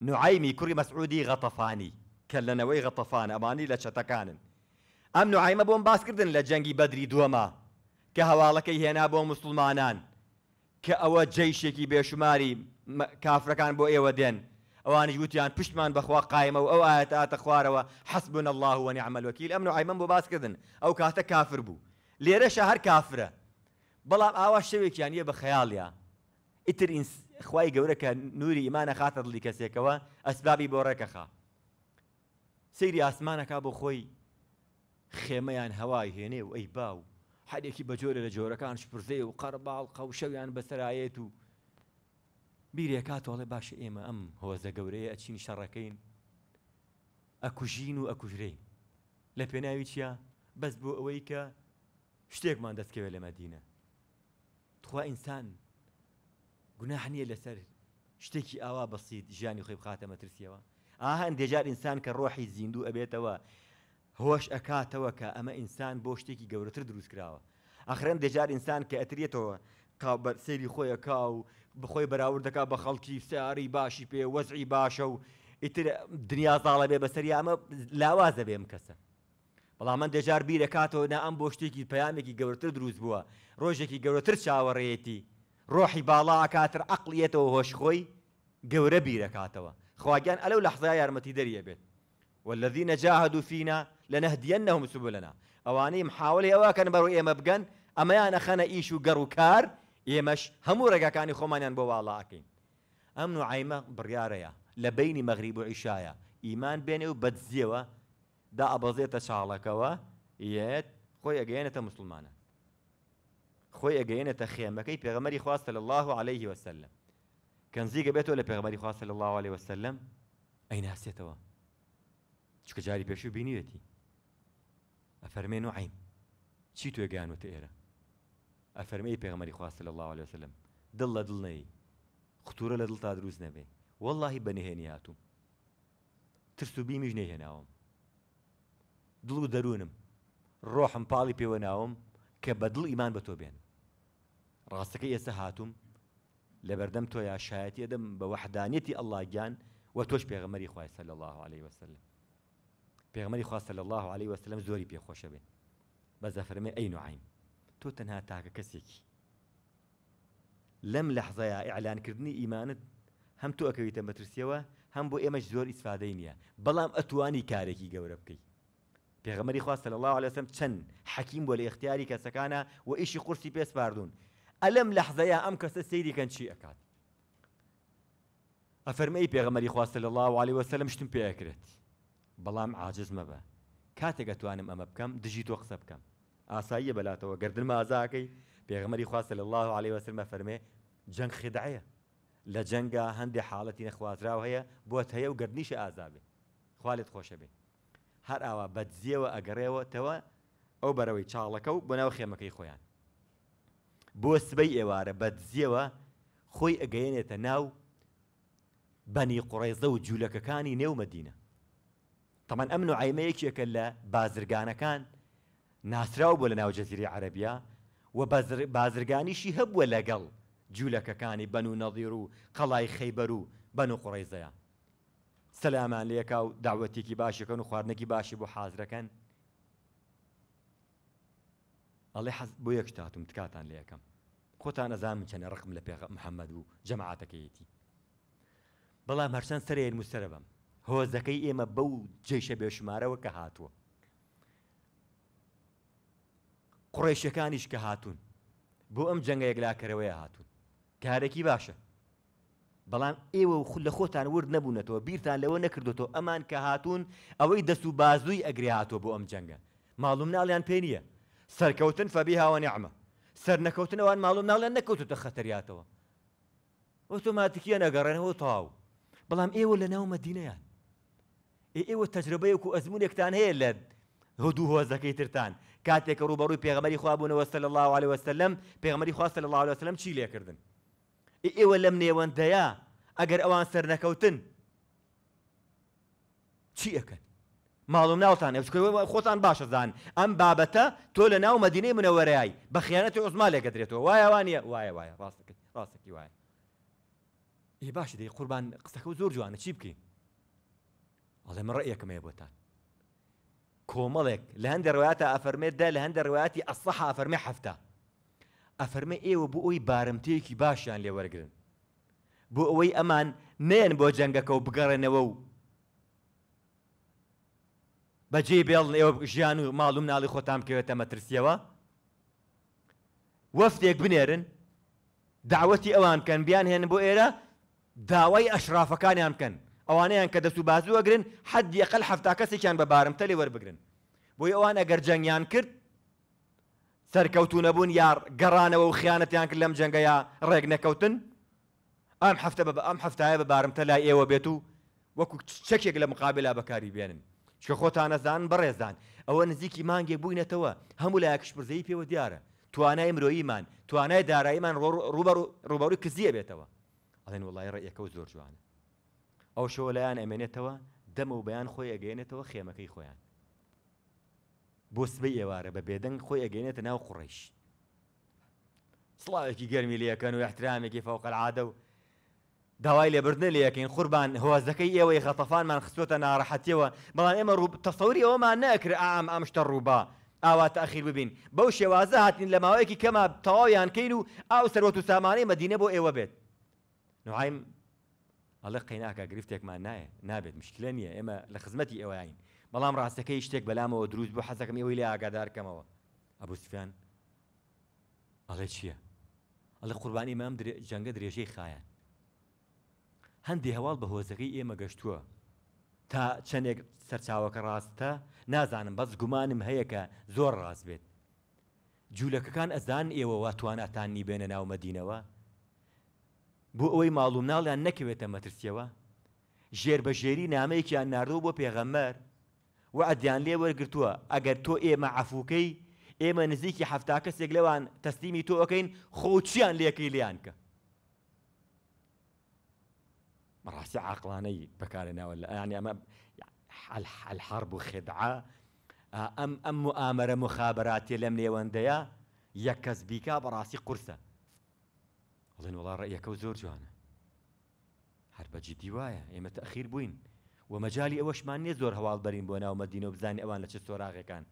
نوعایمی کوڕی مەسعودی غەتەفانی کە لەنەوەی غەتەفان ئەمانی لە چەتەکانن ئەم نوعایمە بۆم باسکردن لە جەنگی بەدری دووەمە کە هەواڵەکەی هێنا بۆ مسلمانان کە ئەوە جەیشێکی بێشماری کافرەکان بۆ ئێوە دێن ئەوانی گوتیان پشتمان بەخوا قایمە و ئەو ئاەت ئاتە خوارەوە حەسبن الله وەنی عملوەکیل ئەم نوعایمەم بۆ باسکردن ئەو کاتە کافر بوو لێرەشە هەر کافرە بەڵام ئاوا شەوێکیان یە بە خەیاڵە ئیتر خی گەورە کە نووری ئیمانە خاتە دڵی کەسێکەوە ئەسبابی بۆ ڕێکەخا سەیری ئاسمانەکە بۆ خۆی خێمەیان هەوای هێنێ و ئەی باو حدێکی بەجۆرە لە جۆرەکان شپرزێ و قەرباڵ قەوشەویان بەسەرایەت و بیرێکاتۆڵێ باشە ئێمە ئەم هۆزە گەورەیە ئەچین شەڕەکەین ئەکوژین و ئەکوژرێ لە پێناوی چیە بەس بۆ ئەوەی کە شتێکمان دەستکەوێت لەمە دینە. خوا ئینسان گوناح نییە لەسەر شتێکی ئاوا بەسیید ژیانی خۆی بخاتە مەترسیەوە ئا هەندێجار ئینسان کە ڕۆحی زیندوو ئەبێتەوە هۆش ئەکاتەوە کە ئەمە ئینسان بۆ شتێکی گەورەتر دروست کراوە ئەخرن دێجار ئینسان کە ئەترێتەوە سێری خۆیەکە و بخۆی بەراوردەکە بە خەڵکی سیاری باشی پێ وەزعی باشە و ئیتر دنیا ساڵە بێ بەسەری ئەمە لاوازە بێم کەسە بەڵام من دێجار بیرەکاتەوە نا ئەم بۆ شتێکی پەیامێکی گەورەتر دروست بووە ڕۆژێکی گەورەتر چاوەڕێتی ڕۆحی باڵا ئاکاتر عقلەتەوە هۆشخۆی گەورە بیرەکاتەوە خواگیان ئەلەو لەحزا یارمەتی دەریە بێت والذین جاهدوا فینا لنهدينهم سبلنا ئەوانەی محاولی ئەوە کەن بەڕوو ئێمە بگەن ئەمەیان نەخەنە ئیش و گەڕ و کار ئێمەش هەموو ڕێگەکانی خۆمانیان بۆ واڵاکەین ئەم و عیمە بڕیارەیە لە بینی مەغریب و عیشایە ئیمان بێنێ و بەدزیەوە دا ئەبەزێتە چاڵەکەوە یەت خۆی ئەگەێنێتە مسلمانە خوي اجينا خۆی ما خێمەکەی پێغەمەری خواص صلى الله عليه وسلم كان کەنزیگە بێتەوە ولا پێغمەری خواص صلى الله عليه وسلم ئەی ناسێتەوە چکە جاری بيشو بینیوێتی افرمي و عیم چی توێگەیانوتە ئێرە افرمي پێغمەری إيه خواص صلى الله عليه وسلم دڵ دلني إيه. خطورة نەی تادروز نبي والله تا دروست ترسو واللهی بەنهێنی ناوم دلو درونم روحم نەهێناوم دڵ و دەروونم ڕۆحم ناوم کە بە دڵ ئیمان ڕاستەکە ئێستا هاتووم لە بەردەم تۆ یا شایەتی ئەدەم بە وەحدانیەتی ئەللاگیان وە تۆش پێغەمەری خوای سەل الله عليه وسلم پێغمەری خواستە لە الله عليه وسلم زۆری پێخۆشە بێ بە زەفرمێ ئەین و عیم تۆ تەنها تاکە کەسێکی لەم لەحزەیە ئیعلانکردنی ئیمانت هەم تۆ ئەەکەویتە مەترسیەوە هەم بۆ ئێمەش زۆر ئیسفادەی نییە بەڵام ئەتوانی کارێکی گەورە بکەیت پێغمەری خواستە لە الله عليه وسلم چەند حەکیم بۆ لە اختیاری کەسەکانە و ئیشی قورسی پێسپاردون ئەلم لە حزەیە ئەم کەسە سەیریکەن چی ئەکات ئەفەرمەی پێغەمەری خواستە لە الله عليه وسلم شتم پێەکرێت بەڵام عاجز مەبە کاتێک ئەتوانم ئەمە بکەم دژی تۆ قسە بکەم ئاساییە بەلاتەوە گردن ئازاکەی پێغەمەری خواستە لە الله عليه وسلمە فەرمێ جەنگ خێدایە لە جەنگە هەندێک حاڵەتی نەخوازراو هەیە بۆت هەیە و گردنیشە ئازابێ خوالت خۆشە بێ هەر ئاوا بەدزیەوە ئەگەڕێەوە تەوە ئەو بەرەوەی چاڵەکە و بۆ ناو خێمەکەی خۆیان بۆ سبەی ئێوارە بەدزیەوە خۆی ئەگەیەنێتە ناو بەنی قوڕێزە و جوولەکەکانی نێومەدینە تەمەەن ئەم و عیمەیەکێکە لە بازرگانەکان ناسرااو بۆ لە ناو جەزیری عەربیا و بازرگانیشی هەبووە لەگەڵ جوولەکەکانی بەن و نەظیر و قەڵای خەیبەر و بەن و قوڕێزەیە سەلامان لەکە و داوەتێکی باشەکەن و خواردنەکی باشی بۆ حازرەکەن ئەڵێ حەز بۆ یەک تاتم تکاتان لە یەکەم خۆتان ئەزان چەنە ڕقم لە پێغ محەممەد و جەماعاتەکەیەتی بەڵام هەرچەند سەر موسرە بم هۆزەکەی ئێمە بەو جێشە بێشمارەوە کە هاتووە قڕێشەکانیش کە هاتوون بۆ ئەم جەنگە یەکلاکەرەوەی هاتوون کارێکی باشە بەڵام ئێوە و خود لە خۆتان ورد نەبوونەتەوە بیرتان لەوە نەکردوەوە ئەمان کە هاتوون ئەوەی دەست و بازووی ئەگری هاتووە بۆ ئەم جەنگە ماڵوم ناڵیان پێ نییە سركوتن فبها ونعمة سر نكوتن وان معلوم نال نكوت تخترياته اوتوماتيكيا نقرن هو طاو بلام ايه ولا نوم مدينة يعني ايه ايه والتجربة يكو ازمون يكتان هي اللي هدو هو زكي ترتان كاتيك روبرو بيغمري خوابونا وصلى الله عليه وسلم بيغمري خواه صلى الله عليه وسلم شي ليه كردن ايه إيوة ولا وان ايوان ديا اگر اوان سر نكوتن شي اكن ماڵوم ناوتان خۆتان باشەزان ئەم بابەتە تۆ لە ناو مەدینەی منەوەرایی بە خیانەتی عزما لێگەدرێتەوە وایە وانە وایە وایە ڕاستەکە ڕاستەکی وایە ی باشی دەی قوربان قسەکە و زۆر جوانە چی بکەین ئەڵێ من ڕێیەکەم هەیە بۆتان کۆمەڵێک لە هەندە ڕواتە ئەفەرمێدا لە هەندە ڕواتی ئەسەح ئەفەرمێ هەفتە ئەفەرمە ئێوە بۆ ئەوی بارمتەیەکی باشیان لێوەرگن بۆ ئەوەی ئەمان نێن بۆ جەنگەکە و بگەڕێنەوە و بەجێ بێڵ ئێوە ژیان و ماڵوم ناڵی خۆتان بکەوێتە مەترسیەوە وەفتێک بنێرن داوەتی ئەوان کەن بیان هێن بۆ ئێرە داوای ئەشرافەکانیان بکەن ئەوانەیان کە دەست و بازوو ئەگرن حد یەقل هەفتا کەسێکیان بەبارم تەلی وەربگرن بۆی ئەوان ئەگەر جەنگیان کرد سەرکەوتو نەبوون یار گەڕانەوە و خیانەتیان کرد لەم جەنگەیە ڕێگ نەکەوتن ئەم هەفتە ئەم هەفتایە بەبارم تەلای ئێوە بێت و وەکو چەکێک لە مقابلە بەکاری بێنن چکە خۆتانەزان بەڕێزان ئەوە نزیکی مانگێ بووینەتەوە هەموو لە یاکشپرزەی پێوە دیارە توانای مرۆییمان توانای داراییمان ڕوبەڕوی کزیە بێتەوە ئەڵێن وڵای ڕێیەکەەوە زۆر جوانە ئەو شەوە لایەن ئەمێنێتەوە دەمە و بەیان خۆی ئەگەێنێتەوە خێمەکەی خۆیان بۆ سبەی ئێوارە بە بێدەنگ خۆی ئەگەێنێتە ناو قڕیش سڵاوێکی گەرمی لەکەن و احترامێکی فەوقەعادە و داوای لێبرنە لە یەکەین قوربان هۆزەکەی ئێوەی خەتەفانمان خستوتە ناڕەحەتیەوە بەڵام ئێمە تەسەوری ئەومان نەکر ئام ئام شتە ڕووبا ئاوا تاخیر ببین بەو شێوازە هاتین لە ماوەیەکی کەما تەواویان کەین و ئاو سەرۆت و سامانەی مەدینە بۆ ئێوە بێت نوعایم ئەڵە قەیناکە گرفتێکمان نایە نابێت مشکلە نییە ئێمە لە خزمەتی ئێوەیین بەڵام ڕاستەکەی شتێک بەلامەوە دروست بۆ حەزەکەم ئەوی لێ ئاگادارکەمەوە ئەبوسفیان ئەڵێ چییە؟ ئەڵە قوربانی مام جەنگە درێژەی خایەن هەندی هەواڵ بە هۆزەکەی ئێمە گەشتووە تا چەندێک سەرچاوەکە ڕاستە نازانم بەس گومانم هەیە کە زۆر ڕاست بێت جوولەکەکان ئەزان ئێوە واتواناتانی بێنە ناو مەدینەوە بۆ ئەوەی ماڵوم ناڵیان نەکەوێتە مەترسیەوە ژێربەژێری نامەیەکیان ناردۆ بۆ پێغەمەر و ئەدیان لێ وەرگتووە ئەگەر تۆ ئێمە عفوکەی ئێمە نزیکی هەفتا کەسێک لەوان تەستیمی تۆ ئەەکەین خۆچیان لێەکەی لیان کە ما راح عقلاني بكارنا ولا يعني اما الحرب خدعه آه، ام ام مؤامره مخابرات لم وانديا يكز بيكا براسي قرصه اظن والله رايك وزور جوانا حرب جدي وايا اما تاخير بوين ومجالي اوش ما نزور هوال برين بونا ومدينه بزاني اوان لتش كان